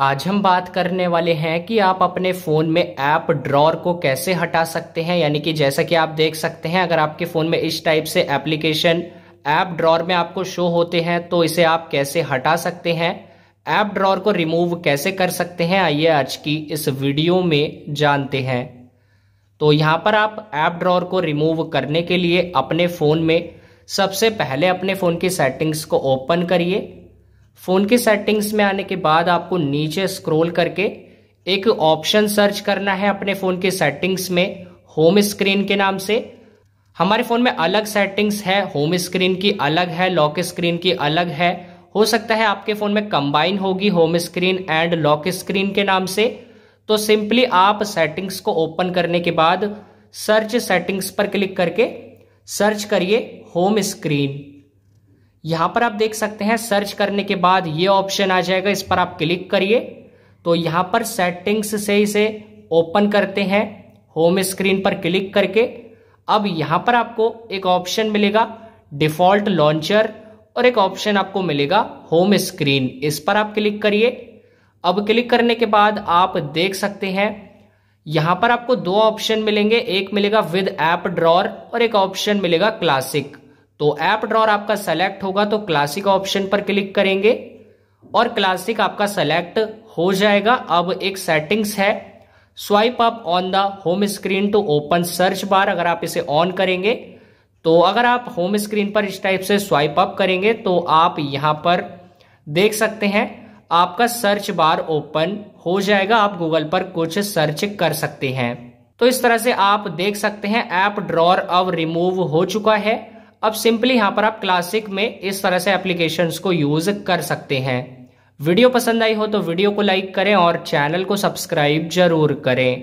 आज हम बात करने वाले हैं कि आप अपने फ़ोन में ऐप ड्रॉर को कैसे हटा सकते हैं यानी कि जैसा कि आप देख सकते हैं अगर आपके फ़ोन में इस टाइप से एप्लीकेशन ऐप ड्रॉर में आपको शो होते हैं तो इसे आप कैसे हटा सकते हैं ऐप ड्रॉर को रिमूव कैसे कर सकते हैं आइए आज की इस वीडियो में जानते हैं तो यहाँ पर आप ऐप ड्रॉर को रिमूव करने के लिए अपने फ़ोन में सबसे पहले अपने फ़ोन की सेटिंग्स को ओपन करिए फ़ोन के सेटिंग्स में आने के बाद आपको नीचे स्क्रॉल करके एक ऑप्शन सर्च करना है अपने फ़ोन के सेटिंग्स में होम स्क्रीन के नाम से हमारे फ़ोन में अलग सेटिंग्स है होम स्क्रीन की अलग है लॉक स्क्रीन की अलग है हो सकता है आपके फ़ोन में कंबाइन होगी home screen and lock screen के नाम से तो सिंपली आप सेटिंग्स को ओपन करने के बाद सर्च सेटिंग्स पर क्लिक करके सर्च करिए होम स्क्रीन यहां पर आप देख सकते हैं सर्च करने के बाद ये ऑप्शन आ जाएगा इस पर आप क्लिक करिए तो यहां पर सेटिंग्स से इसे ओपन करते हैं होम स्क्रीन पर क्लिक करके अब यहां पर आपको एक ऑप्शन मिलेगा डिफॉल्ट लॉन्चर और एक ऑप्शन आपको मिलेगा होम स्क्रीन इस पर आप क्लिक करिए अब क्लिक करने के बाद आप देख सकते हैं यहां पर आपको दो ऑप्शन मिलेंगे एक मिलेगा विद ऐप ड्रॉर और एक ऑप्शन मिलेगा क्लासिक तो ऐप ड्रॉर आपका सेलेक्ट होगा तो क्लासिक ऑप्शन पर क्लिक करेंगे और क्लासिक आपका सेलेक्ट हो जाएगा अब एक सेटिंग्स है swipe up on the home screen to open search bar अगर आप इसे ऑन करेंगे तो अगर आप होम स्क्रीन पर इस टाइप से स्वाइप अप करेंगे तो आप यहां पर देख सकते हैं आपका सर्च बार ओपन हो जाएगा आप गूगल पर कुछ सर्च कर सकते हैं तो इस तरह से आप देख सकते हैं ऐप ड्रॉर अब रिमूव हो चुका है अब सिंपली यहां पर आप क्लासिक में इस तरह से एप्लीकेशन को यूज कर सकते हैं वीडियो पसंद आई हो तो वीडियो को लाइक करें और चैनल को सब्सक्राइब जरूर करें